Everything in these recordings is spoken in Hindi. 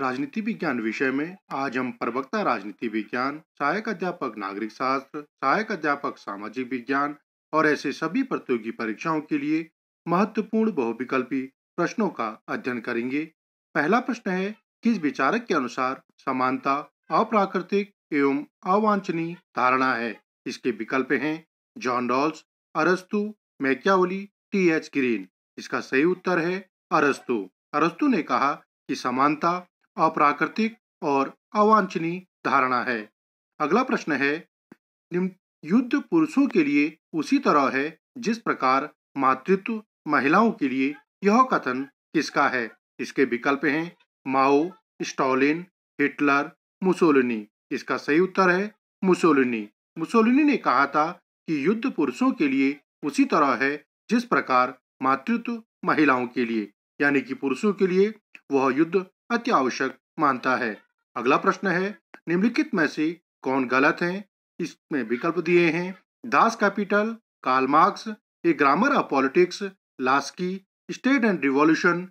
राजनीति विज्ञान विषय में आज हम प्रवक्ता राजनीति विज्ञान सहायक अध्यापक नागरिक शास्त्र सहायक अध्यापक सामाजिक विज्ञान और ऐसे सभी प्रतियोगी परीक्षाओं के लिए महत्वपूर्ण बहुविकल्पी प्रश्नों का अध्ययन करेंगे पहला प्रश्न है किस विचारक के अनुसार समानता अप्राकृतिक एवं अवांछनीय धारणा है इसके विकल्प हैं जॉन डॉल्स अरस्तु मैक्यावली टी एच ग्रीन इसका सही उत्तर है अरस्तु अरस्तु ने कहा कि समानता अप्राकृतिक और अवांछनीय धारणा है अगला प्रश्न है युद्ध पुरुषों के लिए उसी तरह है जिस प्रकार मातृत्व महिलाओं के लिए यह कथन किसका है इसके विकल्प हैं माओ स्टॉलिन हिटलर मुसोलिनी इसका सही उत्तर है मुसोलिनी मुसोलिनी ने कहा था कि युद्ध पुरुषों के लिए उसी तरह है जिस प्रकार मातृत्व महिलाओं के लिए यानी कि पुरुषों के लिए वह युद्ध अति आवश्यक मानता है अगला प्रश्न है निम्नलिखित में से कौन गलत है इसमें विकल्प दिए हैं Das Kapital Karl Marx A Grammar of Politics Laski State and Revolution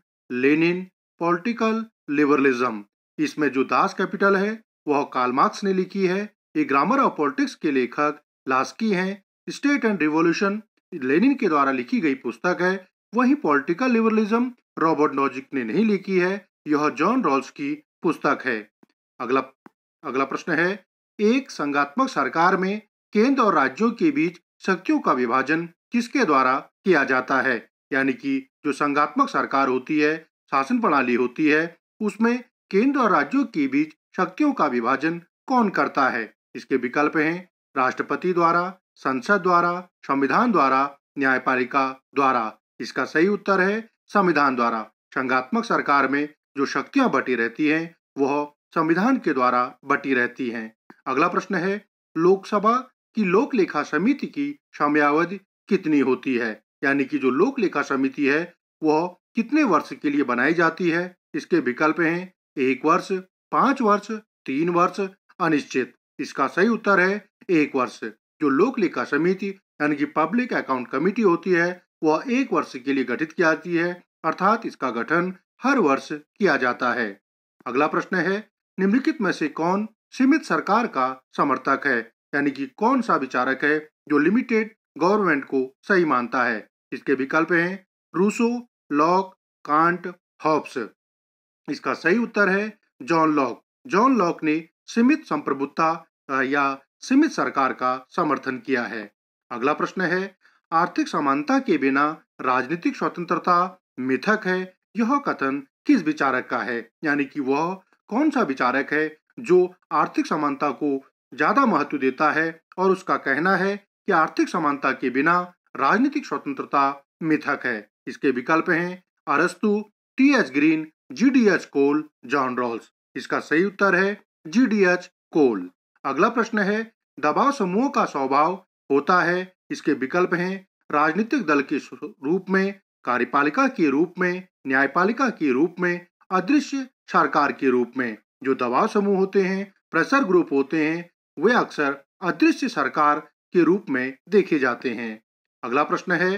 Lenin Political Liberalism इसमें जो दास कैपिटल है वह कार्ल मार्क्स ने लिखी है ए ग्रामर ऑफ पॉलिटिक्स के लेखक लास्की हैं स्टेट एंड रिवॉल्यूशन लेनिन के द्वारा लिखी गई पुस्तक है वही पॉलिटिकल लिबरलिज्म रॉबर्ट नॉजिक ने नहीं लिखी है यह जॉन रॉल्स की पुस्तक है अगला अगला प्रश्न है एक संगात्मक सरकार में केंद्र और राज्यों के बीच शक्तियों का विभाजन किसके द्वारा किया जाता है यानी कि जो संगात्मक सरकार होती है शासन प्रणाली होती है उसमें केंद्र और राज्यों के बीच शक्तियों का विभाजन कौन करता है इसके विकल्प हैं राष्ट्रपति द्वारा संसद द्वारा संविधान द्वारा न्यायपालिका द्वारा इसका सही उत्तर है संविधान द्वारा संघात्मक सरकार में जो शक्तियां बटी रहती हैं वह संविधान के द्वारा बटी रहती हैं अगला प्रश्न है लोकसभा की लोक लेखा समिति की समयावधि कितनी होती है यानी कि जो लोक लेखा समिति है वह कितने वर्ष के लिए बनाई जाती है इसके विकल्प हैं एक वर्ष पांच वर्ष तीन वर्ष अनिश्चित इसका सही उत्तर है एक वर्ष जो लोक लेखा समिति यानी कि पब्लिक अकाउंट कमेटी होती है वह एक वर्ष के लिए गठित की जाती है अर्थात इसका गठन हर वर्ष किया जाता है अगला प्रश्न है निम्नलिखित में से कौन सीमित सरकार का समर्थक है यानी कि कौन सा विचारक है जो लिमिटेड गवर्नमेंट को सही मानता है इसके विकल्प हैं रूसो लॉक कांट हॉब्स इसका सही उत्तर है जॉन लॉक जॉन लॉक ने सीमित संप्रभुता या सीमित सरकार का समर्थन किया है अगला प्रश्न है आर्थिक समानता के बिना राजनीतिक स्वतंत्रता मिथक है यह कथन किस विचारक का है यानी कि वह कौन सा विचारक है जो आर्थिक समानता को ज्यादा महत्व देता है और उसका कहना है कि आर्थिक समानता के बिना राजनीतिक स्वतंत्रता मिथक है इसके विकल्प हैं अरस्तु T H Green G D H Cole John Rawls इसका सही उत्तर है जी डी एच कोल अगला प्रश्न है दबाव समूह का स्वभाव होता है इसके विकल्प हैं राजनीतिक दल के रूप में कार्यपालिका के रूप में न्यायपालिका के रूप में अदृश्य सरकार के रूप में जो दबाव समूह होते हैं प्रेशर ग्रुप होते हैं वे अक्सर अदृश्य सरकार के रूप में देखे जाते हैं अगला प्रश्न है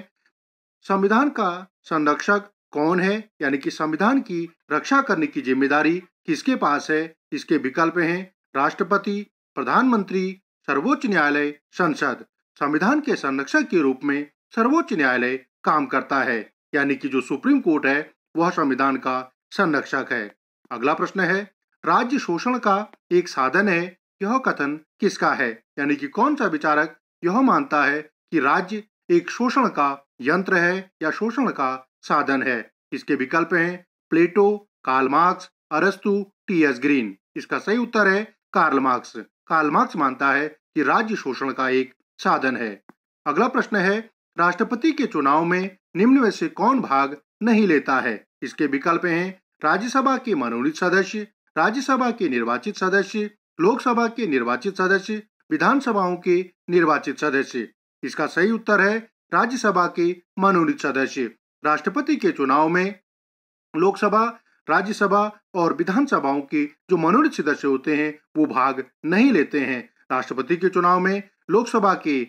संविधान का संरक्षक कौन है यानी कि संविधान की रक्षा करने की जिम्मेदारी किसके पास है इसके विकल्प हैं राष्ट्रपति प्रधानमंत्री सर्वोच्च न्यायालय संसद संविधान के संरक्षक के रूप में सर्वोच्च न्यायालय काम करता है यानी कि जो सुप्रीम कोर्ट है वह संविधान का संरक्षक है अगला प्रश्न है राज्य शोषण का एक साधन है यह कथन किसका है यानी कि कौन सा विचारक यह मानता है कि राज्य एक शोषण का यंत्र है या शोषण का साधन है इसके विकल्प हैं प्लेटो कार्ल मार्क्स अरस्तु टी एस ग्रीन इसका सही उत्तर है कार्ल मार्क्स कार्ल मार्क्स मानता है कि राज्य शोषण का एक साधन है अगला प्रश्न है राष्ट्रपति के चुनाव में निम्न में से कौन भाग नहीं लेता है इसके विकल्प हैं राज्यसभा के मनोनीत सदस्य राज्यसभा के निर्वाचित सदस्य लोकसभा के निर्वाचित सदस्य विधानसभाओं के निर्वाचित सदस्य इसका सही उत्तर है राज्यसभा के मनोनीत सदस्य राष्ट्रपति के चुनाव में लोकसभा राज्यसभा और विधानसभाओं के जो मनोनीत सदस्य होते हैं वो भाग नहीं लेते हैं राष्ट्रपति के चुनाव में लोकसभा के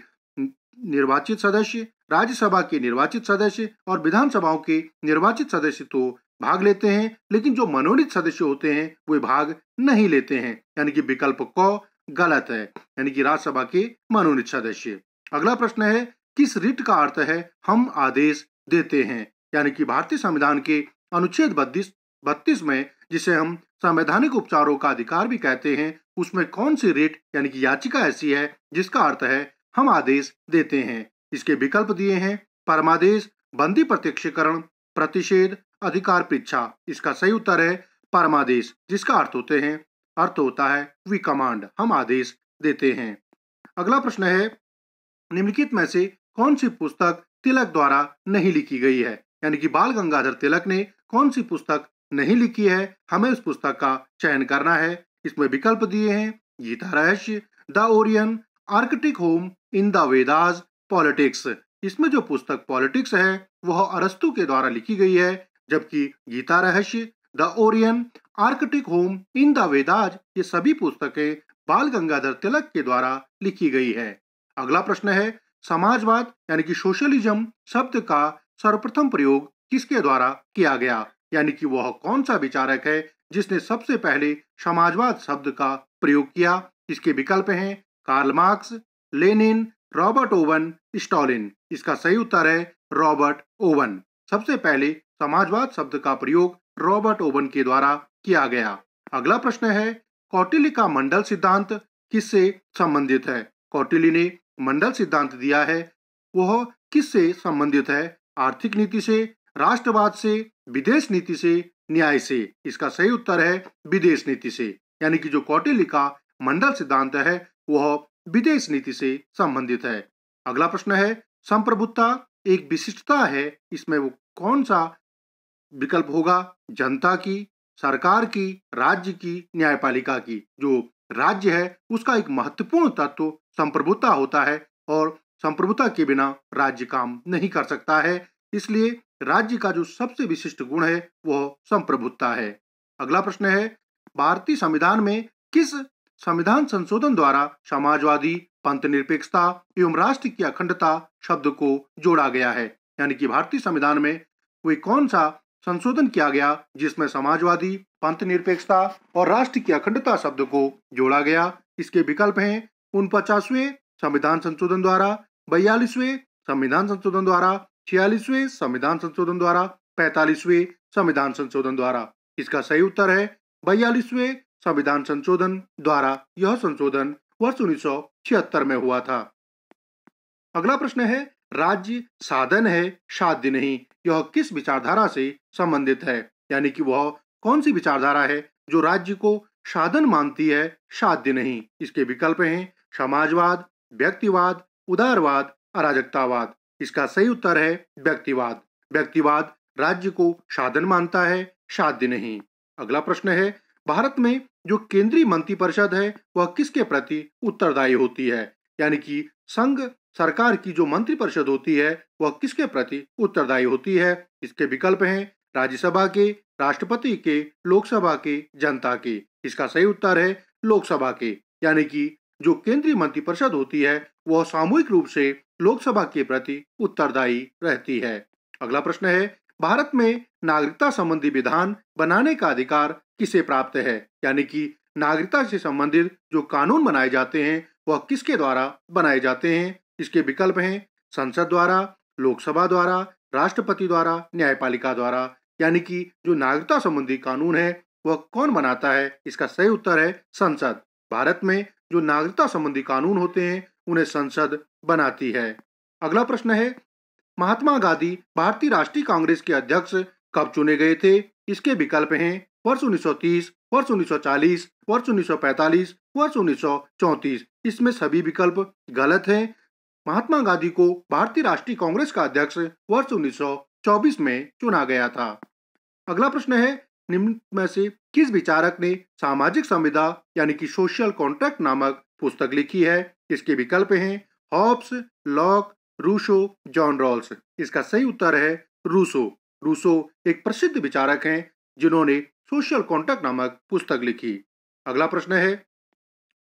निर्वाचित सदस्य राज्यसभा के निर्वाचित सदस्य और विधानसभाओं के निर्वाचित सदस्य तो भाग लेते हैं लेकिन जो मनोनीत सदस्य होते हैं वे भाग नहीं लेते हैं यानी कि विकल्प क गलत है यानी कि राज्यसभा के मनोनीत सदस्य अगला प्रश्न है किस रिट का अर्थ है हम आदेश देते हैं यानी कि भारतीय संविधान के अनुच्छेद बत्तीस बत्तीस में जिसे हम संवैधानिक उपचारों का अधिकार भी कहते हैं उसमें कौन सी रिट यानी कि याचिका ऐसी है जिसका अर्थ है हम आदेश देते हैं इसके विकल्प दिए हैं परमादेश बंदी प्रत्यक्षीकरण प्रतिषेध अधिकार परीक्षा इसका सही उत्तर है परमादेश जिसका अर्थ होते हैं अर्थ होता है वी कमांड हम आदेश देते हैं अगला प्रश्न है निम्नलिखित में से कौन सी पुस्तक तिलक द्वारा नहीं लिखी गई है यानी कि बाल गंगाधर तिलक ने कौन सी पुस्तक नहीं लिखी है हमें उस पुस्तक का चयन करना है इसमें विकल्प दिए हैं Gita Rahasya the Orion Arctic home in the Vedas politics इसमें जो पुस्तक पॉलिटिक्स है वह अरस्तु के द्वारा लिखी गई है जबकि Gita Rahasya the Orion Arctic home in the Vedas ये सभी पुस्तकें बाल गंगाधर तिलक के द्वारा लिखी गई है अगला प्रश्न है समाजवाद यानी कि सोशलिज्म शब्द का सर्वप्रथम प्रयोग किसके द्वारा किया गया यानी कि वह कौन सा विचारक है जिसने सबसे पहले समाजवाद शब्द का प्रयोग किया इसके विकल्प हैं Karl Marx Lenin Robert Owen Stalin इसका सही उत्तर है रॉबर्ट ओवन सबसे पहले समाजवाद शब्द का प्रयोग रॉबर्ट ओवन के द्वारा किया गया अगला प्रश्न है कौटिल्य का मंडल सिद्धांत किससे संबंधित है कौटिल्य ने मंडल सिद्धांत दिया है वह किससे संबंधित है आर्थिक नीति से राष्ट्रवाद से विदेश नीति से न्याय से इसका सही उत्तर है विदेश नीति से यानी कि जो कौटिल्य का मंडल सिद्धांत है वह विदेश नीति से संबंधित है अगला प्रश्न है संप्रभुता एक विशिष्टता है इसमें वो कौन सा विकल्प होगा जनता की सरकार की राज्य की न्यायपालिका की जो राज्य है उसका एक महत्वपूर्ण तत्व तो संप्रभुता होता है और संप्रभुता के बिना राज्य काम नहीं कर सकता है इसलिए राज्य का जो सबसे विशिष्ट गुण है वह संप्रभुता है अगला प्रश्न है भारतीय संविधान में किस संविधान संशोधन द्वारा समाजवादी पंथ निरपेक्षता एवं राष्ट्र की अखंडता शब्द को जोड़ा गया है यानी कि भारतीय संविधान में वे कौन सा संशोधन किया गया जिसमें समाजवादी पंथ निरपेक्षता और राष्ट्र की अखंडता शब्द को जोड़ा गया इसके विकल्प हैं उन पचासवें संविधान संशोधन द्वारा बयालीसवें संविधान संशोधन द्वारा छियालीसवें संविधान संशोधन द्वारा पैतालीसवें संविधान संशोधन द्वारा इसका सही उत्तर है बयालीसवें संविधान संशोधन द्वारा यह संशोधन वर्ष उन्नीस में हुआ था अगला प्रश्न है राज्य साधन है साध्य नहीं यह किस विचारधारा से संबंधित है यानी कि वह कौन सी विचारधारा है जो राज्य को साधन मानती है साध्य नहीं इसके विकल्प हैं समाजवाद व्यक्तिवाद उदारवाद अराजकतावाद इसका सही उत्तर है व्यक्तिवाद व्यक्तिवाद राज्य को साधन मानता है साध्य नहीं अगला प्रश्न है भारत में जो केंद्रीय मंत्रिपरिषद है वह किसके प्रति उत्तरदायी होती है यानी कि संघ सरकार की जो मंत्रिपरिषद होती है वह किसके प्रति उत्तरदायी होती है इसके विकल्प हैं राज्यसभा के राष्ट्रपति के लोकसभा के जनता के इसका सही उत्तर है लोकसभा के यानी कि जो केंद्रीय मंत्रिपरिषद होती है वह सामूहिक रूप से लोकसभा के प्रति उत्तरदायी रहती है अगला प्रश्न है भारत में नागरिकता संबंधी विधान बनाने का अधिकार किसे प्राप्त है यानी कि नागरिकता से संबंधित जो कानून बनाए जाते हैं वह किसके द्वारा बनाए जाते हैं इसके विकल्प हैं संसद द्वारा लोकसभा द्वारा राष्ट्रपति द्वारा न्यायपालिका द्वारा यानी कि जो नागरिकता संबंधी कानून है वह कौन बनाता है इसका सही उत्तर है संसद भारत में जो नागरिकता संबंधी कानून होते हैं उन्हें संसद बनाती है अगला प्रश्न है महात्मा गांधी भारतीय राष्ट्रीय कांग्रेस के अध्यक्ष कब चुने गए थे इसके विकल्प हैं वर्ष 1930, वर्ष 1940, वर्ष 1945, वर्ष 1934। इसमें सभी विकल्प गलत हैं। महात्मा गांधी को भारतीय राष्ट्रीय कांग्रेस का अध्यक्ष वर्ष 1924 में चुना गया था अगला प्रश्न है निम्न में से किस विचारक ने सामाजिक संविधा यानी कि सोशल कॉन्ट्रैक्ट नामक पुस्तक लिखी है इसके विकल्प हैं Hobbes Locke Rousseau John Rawls इसका सही उत्तर है रूसो रूसो एक प्रसिद्ध विचारक हैं जिन्होंने सोशल कॉन्टैक्ट नामक पुस्तक लिखी अगला प्रश्न है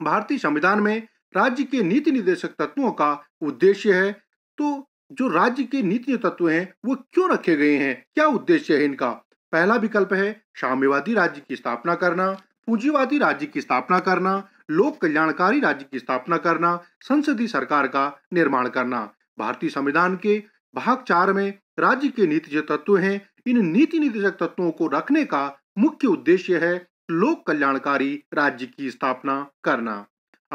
भारतीय संविधान में राज्य के नीति निर्देशक तत्वों का उद्देश्य है तो जो राज्य के नीति तत्व हैं वो क्यों रखे गए हैं क्या उद्देश्य है इनका पहला विकल्प है साम्यवादी राज्य की स्थापना करना पूंजीवादी राज्य की स्थापना करना लोक कल्याणकारी राज्य की स्थापना करना संसदीय सरकार का निर्माण करना भारतीय संविधान के भाग चार में राज्य के नीतिगत तत्व हैं इन नीति निर्देशक तत्वों को रखने का मुख्य उद्देश्य है लोक कल्याणकारी राज्य की स्थापना करना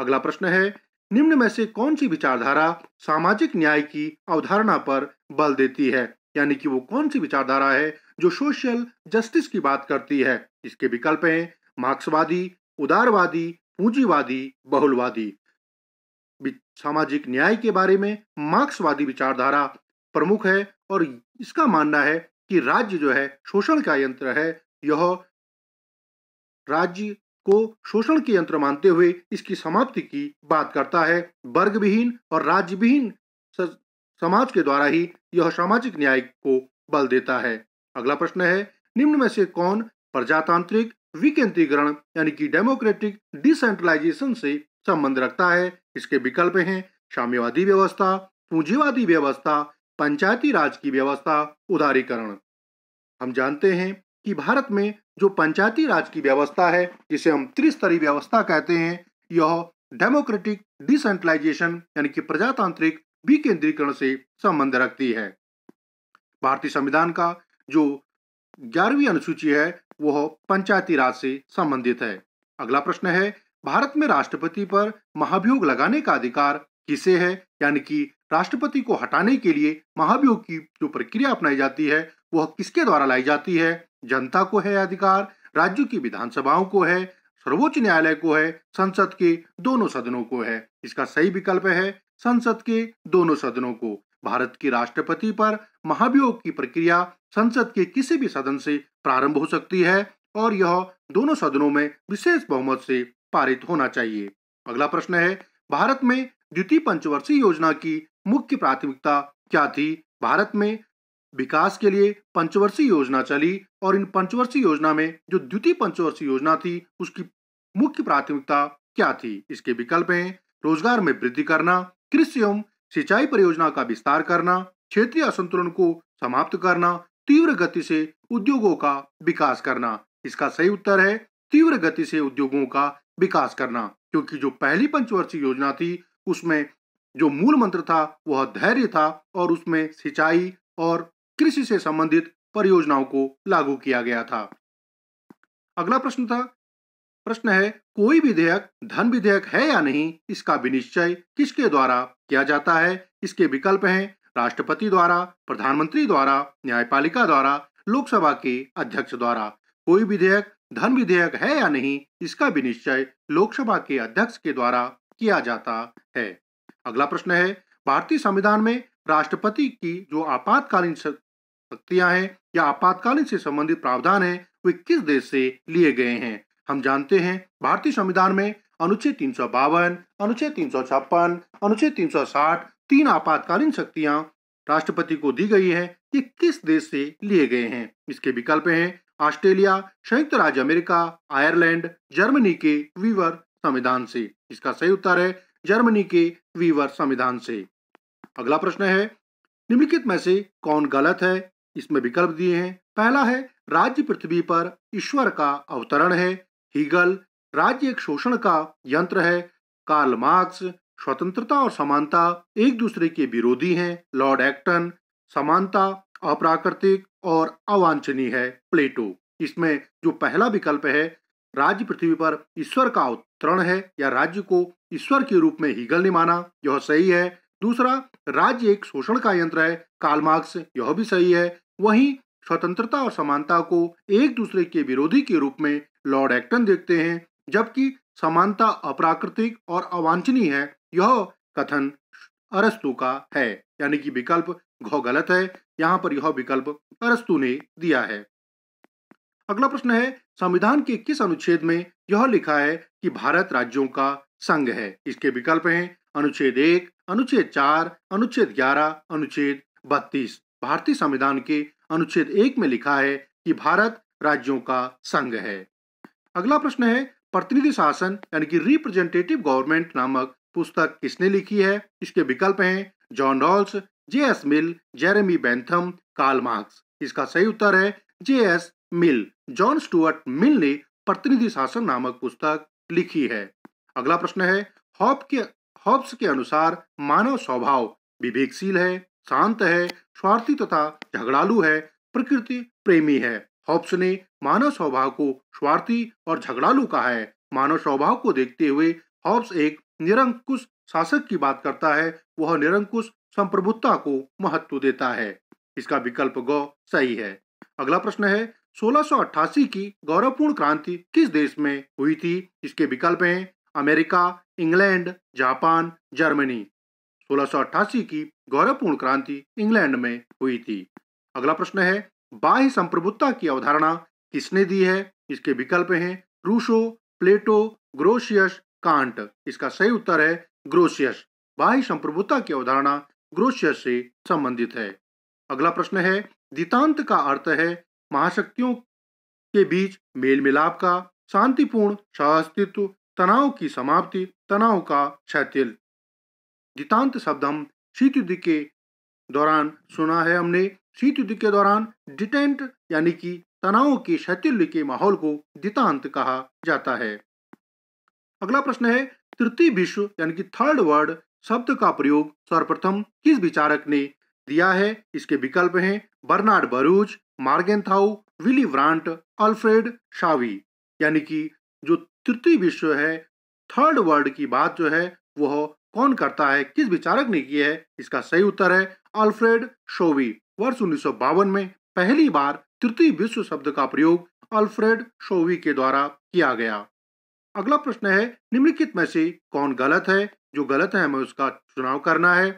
अगला प्रश्न है निम्न में से कौन सी विचारधारा सामाजिक न्याय की अवधारणा पर बल देती है यानी कि वो कौन सी विचारधारा है जो सोशल जस्टिस की बात करती है इसके विकल्प हैं मार्क्सवादी उदारवादी पूंजीवादी बहुलवादी सामाजिक न्याय के बारे में मार्क्सवादी विचारधारा प्रमुख है और इसका मानना है कि राज्य जो है शोषण का यंत्र है यह राज्य को शोषण के यंत्र मानते हुए इसकी समाप्ति की बात करता है वर्ग विहीन और राज्य विहीन समाज के द्वारा ही यह सामाजिक न्याय को बल देता है अगला प्रश्न है निम्न में से कौन प्रजातांत्रिक विकेंद्रीकरण यानी कि डेमोक्रेटिक डिसेंट्रलाइजेशन से संबंध रखता है इसके विकल्प हैं साम्यवादी व्यवस्था पूंजीवादी व्यवस्था पंचायती राज की व्यवस्था उदारीकरण हम जानते हैं कि भारत में जो पंचायती राज की व्यवस्था है जिसे हम त्रिस्तरीय व्यवस्था कहते हैं यह डेमोक्रेटिक डिसेंट्रलाइजेशन यानी कि प्रजातांत्रिक विकेंद्रीकरण से संबंध रखती है भारतीय संविधान का जो ग्यारहवीं अनुसूची है वह पंचायती राज से संबंधित है अगला प्रश्न है भारत में राष्ट्रपति पर महाभियोग लगाने का अधिकार किसे है यानी कि राष्ट्रपति को हटाने के लिए महाभियोग की जो प्रक्रिया अपनाई जाती है वह किसके द्वारा लाई जाती है जनता को है अधिकार राज्यों की विधानसभाओं को है सर्वोच्च न्यायालय को है संसद के दोनों सदनों को है इसका सही विकल्प है संसद के दोनों सदनों को भारत के राष्ट्रपति पर महाभियोग की प्रक्रिया संसद के किसी भी सदन से प्रारंभ हो सकती है और यह दोनों सदनों में विशेष बहुमत से पारित होना चाहिए अगला प्रश्न है भारत में द्वितीय पंचवर्षीय योजना की मुख्य प्राथमिकता क्या थी भारत में विकास के लिए पंचवर्षीय योजना चली और इन पंचवर्षीय योजना में जो द्वितीय पंचवर्षीय योजना थी उसकी मुख्य प्राथमिकता क्या थी इसके विकल्प हैं रोजगार में वृद्धि करना कृषि एवं सिंचाई परियोजना का विस्तार करना क्षेत्रीय असंतुलन को समाप्त करना तीव्र गति से उद्योगों का विकास करना इसका सही उत्तर है तीव्र गति से उद्योगों का विकास करना क्योंकि जो पहली पंचवर्षीय योजना थी उसमें जो मूल मंत्र था वह धैर्य था और उसमें सिंचाई और कृषि से संबंधित परियोजनाओं को लागू किया गया था अगला प्रश्न था प्रश्न है कोई विधेयक धन विधेयक है या नहीं इसका विनिश्चय किसके द्वारा किया जाता है इसके विकल्प हैं राष्ट्रपति द्वारा प्रधानमंत्री द्वारा न्यायपालिका द्वारा लोकसभा के अध्यक्ष द्वारा कोई विधेयक धन विधेयक है या नहीं इसका भी निश्चय लोकसभा के अध्यक्ष के द्वारा किया जाता है अगला प्रश्न है भारतीय संविधान में राष्ट्रपति की जो आपातकालीन शक्तियां हैं या आपातकालीन से संबंधित प्रावधान है वे किस देश से लिए गए हैं हम जानते हैं भारतीय संविधान में अनुच्छेद तीन सौ बावन अनुच्छेद तीन सौ छप्पन अनुच्छेद तीन सौ साठ तीन आपातकालीन शक्तियां राष्ट्रपति को दी गई है ये किस देश से लिए गए हैं इसके विकल्प हैं ऑस्ट्रेलिया संयुक्त राज्य अमेरिका आयरलैंड जर्मनी के वीवर संविधान से इसका सही उत्तर है जर्मनी के वीवर संविधान से अगला प्रश्न है निम्नलिखित में से कौन गलत है इसमें विकल्प दिए हैं पहला है राज्य पृथ्वी पर ईश्वर का अवतरण है हीगल राज्य एक शोषण का यंत्र है कार्ल मार्क्स स्वतंत्रता और समानता एक दूसरे के विरोधी हैं लॉर्ड एक्टन समानता अप्राकृतिक और अवांछनीय है प्लेटो इसमें जो पहला विकल्प है राज्य पृथ्वी पर ईश्वर का अवतरण है या राज्य को ईश्वर के रूप में हीगल ने माना यह सही है दूसरा राज्य एक शोषण का यंत्र है कालमार्क्स यह भी सही है वहीं स्वतंत्रता और समानता को एक दूसरे के विरोधी के रूप में लॉर्ड एक्टन देखते हैं जबकि समानता अप्राकृतिक और अवांछनीय है यह कथन अरस्तु का है यानी कि विकल्प घ गलत है यहाँ पर यह विकल्प अरस्तु ने दिया है अगला प्रश्न है संविधान के किस अनुच्छेद में यह लिखा है कि भारत राज्यों का संघ है इसके विकल्प हैं अनुच्छेद एक अनुच्छेद चार अनुच्छेद ग्यारह अनुच्छेद बत्तीस भारतीय संविधान के अनुच्छेद एक में लिखा है कि भारत राज्यों का संघ है अगला प्रश्न है प्रतिनिधि शासन यानी कि रिप्रेजेंटेटिव गवर्नमेंट नामक पुस्तक किसने लिखी है इसके विकल्प हैं John Rawls J S Mill Jeremy Bentham Karl Marx इसका सही उत्तर है J S Mill John Stuart Mill ने प्रतिनिधि शासन नामक पुस्तक लिखी है अगला प्रश्न है हॉप के हॉप्स के अनुसार मानव स्वभाव विवेकशील है शांत है स्वार्थी तथा झगड़ालू है प्रकृति प्रेमी है हॉप्स ने मानव स्वभाव को स्वार्थी और झगड़ालू कहा है मानव स्वभाव को देखते हुए हॉप्स एक निरंकुश शासक की बात करता है वह निरंकुश संप्रभुता को महत्व देता है इसका विकल्प ग सही है अगला प्रश्न है 1688 की गौरवपूर्ण क्रांति किस देश में हुई थी इसके विकल्प हैं अमेरिका इंग्लैंड जापान जर्मनी 1688 की गौरवपूर्ण क्रांति इंग्लैंड में हुई थी अगला प्रश्न है बाह्य संप्रभुता की अवधारणा किसने दी है इसके विकल्प हैं रूसो प्लेटो ग्रोशियस कांट इसका सही उत्तर है ग्रोशियस बाह्य संप्रभुता की अवधारणा ग्रोशियर से संबंधित है अगला प्रश्न है दितांत का अर्थ है महाशक्तियों के बीच मेल मिलाप का शांतिपूर्ण सहअस्तित्व तनाव की समाप्ति तनाव का शैथिल दितांत शब्द हम शीत युद्ध के दौरान सुना है हमने शीत युद्ध के दौरान डिटेंट यानी कि तनाव के शैथिल्य के माहौल को दितांत कहा जाता है अगला प्रश्न है तृतीय विश्व यानी कि थर्ड वर्ल्ड शब्द का प्रयोग सर्वप्रथम किस विचारक ने दिया है इसके विकल्प हैं Bernard Baruch Morgenthau Willy Brandt Alfred Sauvy यानी कि जो तृतीय विश्व है थर्ड वर्ल्ड की बात जो है वह कौन करता है किस विचारक ने किया है इसका सही उत्तर है अल्फ्रेड शोवी वर्ष उन्नीस में पहली बार तृतीय विश्व शब्द का प्रयोग अल्फ्रेड शोवी के द्वारा किया गया अगला प्रश्न है निम्नलिखित में से कौन गलत है जो गलत है हमें उसका चुनाव करना है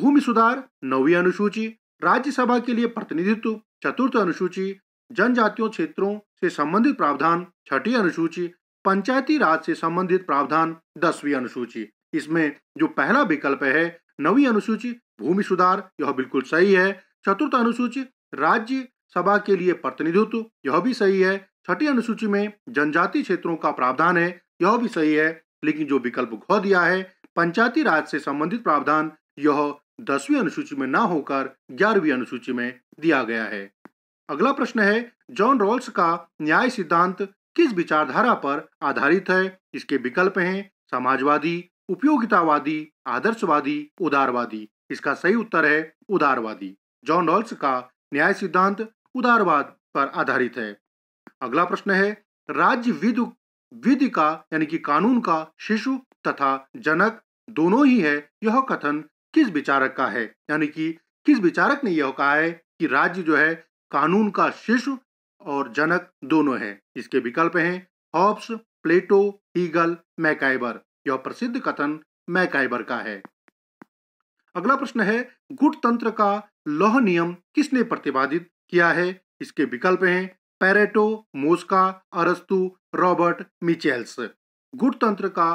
भूमि सुधार नवी अनुसूची राज्यसभा के लिए प्रतिनिधित्व चतुर्थ अनुसूची जनजातियों क्षेत्रों से संबंधित प्रावधान छठी अनुसूची पंचायती राज से संबंधित प्रावधान दसवीं अनुसूची इसमें जो पहला विकल्प है नवी अनुसूची भूमि सुधार यह बिल्कुल सही है चतुर्थ अनुसूची राज्य सभा के लिए प्रतिनिधित्व यह भी सही है छठी अनुसूची में जनजाति क्षेत्रों का प्रावधान है यह भी सही है लेकिन जो विकल्प घ दिया है पंचायती राज से संबंधित प्रावधान यह दसवीं अनुसूची में ना होकर ग्यारहवीं अनुसूची में दिया गया है अगला प्रश्न है जॉन रोल्स का न्याय सिद्धांत किस विचारधारा पर आधारित है इसके विकल्प हैं समाजवादी उपयोगितावादी आदर्शवादी उदारवादी इसका सही उत्तर है उदारवादी जॉन रॉल्स का न्याय सिद्धांत उदारवाद पर आधारित है अगला प्रश्न है राज्य विद विधि का यानी कि कानून का शिशु तथा जनक दोनों ही है यह कथन किस विचारक का है यानी कि किस विचारक ने यह कहा है कि राज्य जो है कानून का शिशु और जनक दोनों है इसके विकल्प हैं हॉब्स प्लेटो हीगल मैकाइबर यह प्रसिद्ध कथन मैकाइबर का है अगला प्रश्न है गुट तंत्र का लौह नियम किसने प्रतिपादित किया है इसके विकल्प हैं पैरेटो मोस्का अरस्तु रॉबर्ट मिचेल्स गुणतंत्र का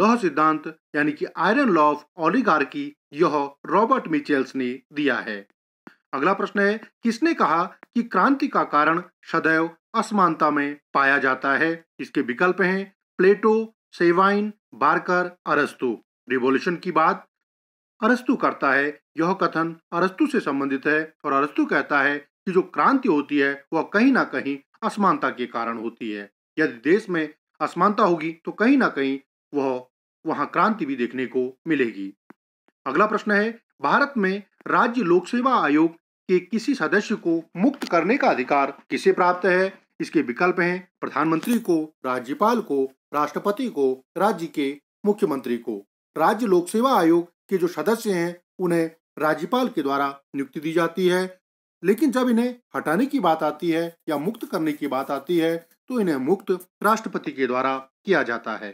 लौह सिद्धांत यानी कि आयरन लॉ ऑफ ऑलिगार्की यह रॉबर्ट मिचेल्स ने दिया है अगला प्रश्न है किसने कहा कि क्रांति का कारण सदैव असमानता में पाया जाता है इसके विकल्प हैं प्लेटो सेवाइन बारकर अरस्तु रिवोल्यूशन की बात अरस्तु करता है यह कथन अरस्तु से संबंधित है और अरस्तु कहता है कि जो क्रांति होती है वह कहीं ना कहीं असमानता के कारण होती है यदि देश में असमानता होगी तो कहीं ना कहीं वह वहां क्रांति भी देखने को मिलेगी अगला प्रश्न है भारत में राज्य लोक सेवा आयोग के किसी सदस्य को मुक्त करने का अधिकार किसे प्राप्त है इसके विकल्प हैं प्रधानमंत्री को राज्यपाल को राष्ट्रपति को राज्य के मुख्यमंत्री को राज्य लोक सेवा आयोग के जो सदस्य हैं उन्हें राज्यपाल के द्वारा नियुक्ति दी जाती है लेकिन जब इन्हें हटाने की बात आती है या मुक्त करने की बात आती है तो इन्हें मुक्त राष्ट्रपति के द्वारा किया जाता है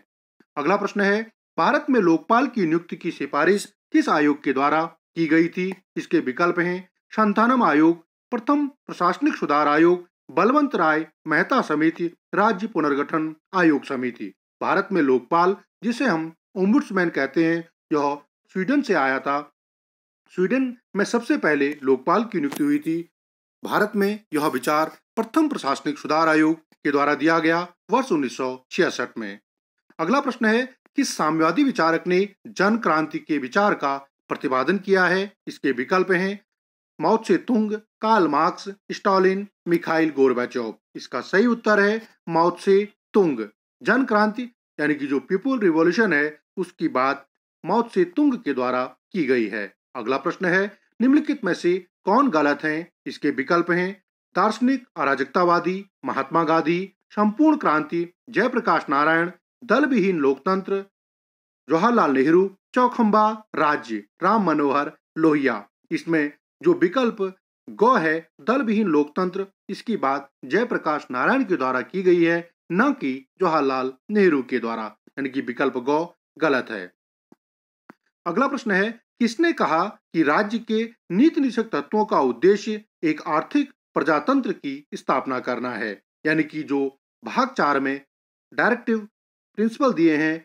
अगला प्रश्न है भारत में लोकपाल की नियुक्ति की सिफारिश किस आयोग के द्वारा की गई थी इसके विकल्प हैं संतानम आयोग प्रथम प्रशासनिक सुधार आयोग बलवंत राय मेहता समिति राज्य पुनर्गठन आयोग समिति भारत में लोकपाल जिसे हम ओम्बुड्समैन कहते हैं यह स्वीडन से आया था स्वीडन में सबसे पहले लोकपाल की नियुक्ति हुई थी भारत में यह विचार प्रथम प्रशासनिक सुधार आयोग के द्वारा दिया गया वर्ष उन्नीस में अगला प्रश्न है कि साम्यवादी विचारक ने जन क्रांति के विचार का प्रतिपादन किया है इसके विकल्प हैं Mao Tse Tung Karl Marx Stalin Mikhail Gorbachev इसका सही उत्तर है माओ से तुंग जन क्रांति यानी कि जो पीपुल रिवॉल्यूशन है उसकी बात मौत से तुंग के द्वारा की गई है अगला प्रश्न है निम्नलिखित में से कौन गलत है इसके विकल्प हैं दार्शनिक अराजकतावादी महात्मा गांधी संपूर्ण क्रांति जयप्रकाश नारायण दल विहीन लोकतंत्र जवाहरलाल नेहरू चौखंबा राज्य राम मनोहर लोहिया इसमें जो विकल्प ग है दल विहीन लोकतंत्र इसकी बात जयप्रकाश नारायण के द्वारा की गई है न कि जवाहरलाल नेहरू के द्वारा यानी कि विकल्प ग गलत है अगला प्रश्न है किसने कहा कि राज्य के नीति निषक तत्वों का उद्देश्य एक आर्थिक प्रजातंत्र की स्थापना करना है यानी कि जो भाग चार में डायरेक्टिव प्रिंसिपल दिए हैं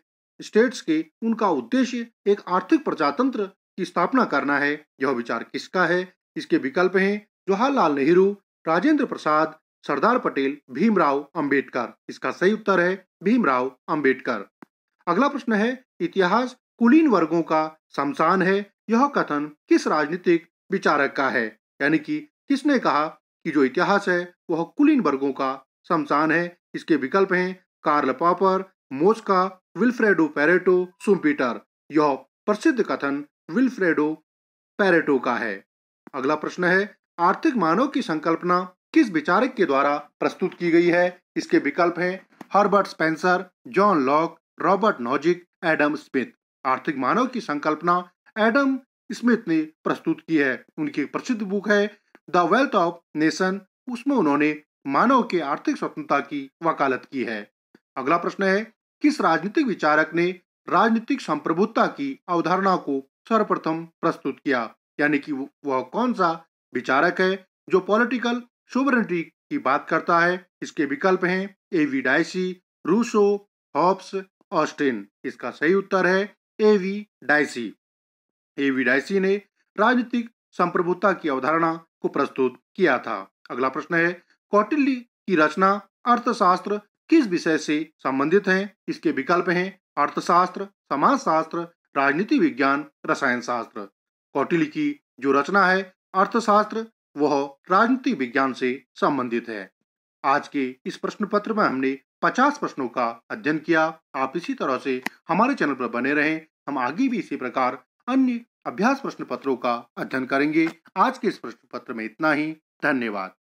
स्टेट्स के उनका उद्देश्य एक आर्थिक प्रजातंत्र की स्थापना करना है यह विचार किसका है इसके विकल्प हैं जवाहरलाल नेहरू राजेंद्र प्रसाद सरदार पटेल भीमराव अंबेडकर इसका सही उत्तर है भीमराव अंबेडकर अगला प्रश्न है इतिहास कुलीन वर्गों का शमशान है यह कथन किस राजनीतिक विचारक का है यानी कि किसने कहा कि जो इतिहास है वह कुलीन वर्गों का शमशान है इसके विकल्प हैं Karl Popper Mosca Vilfredo Pareto Schumpeter यह प्रसिद्ध कथन विल्फ्रेडो पैरेटो का है अगला प्रश्न है आर्थिक मानव की संकल्पना किस विचारक के द्वारा प्रस्तुत की गई है इसके विकल्प हैं Herbert Spencer John Locke Robert Nozick Adam Smith आर्थिक मानव की संकल्पना एडम स्मिथ ने प्रस्तुत की है उनकी प्रसिद्ध बुक है द वेल्थ ऑफ नेशन उसमें उन्होंने मानव के आर्थिक स्वतंत्रता की वकालत की है अगला प्रश्न है किस राजनीतिक विचारक ने राजनीतिक संप्रभुता की अवधारणा को सर्वप्रथम प्रस्तुत किया यानी कि वह कौन सा विचारक है जो पॉलिटिकल सोवरेंटी की बात करता है इसके विकल्प हैं A V Dicey Rousseau Hobbes Austin इसका सही उत्तर है A V V Dicey A Dicey ने राजनीतिक संप्रभुता की अवधारणा को प्रस्तुत किया था अगला प्रश्न है कौटिल्य की रचना अर्थशास्त्र किस विषय से संबंधित है इसके विकल्प हैं अर्थशास्त्र समाजशास्त्र राजनीति विज्ञान रसायन शास्त्र कौटिल्य की जो रचना है अर्थशास्त्र वह राजनीति विज्ञान से संबंधित है आज के इस प्रश्न पत्र में हमने 50 प्रश्नों का अध्ययन किया आप इसी तरह से हमारे चैनल पर बने रहें हम आगे भी इसी प्रकार अन्य अभ्यास प्रश्न पत्रों का अध्ययन करेंगे आज के इस प्रश्न पत्र में इतना ही धन्यवाद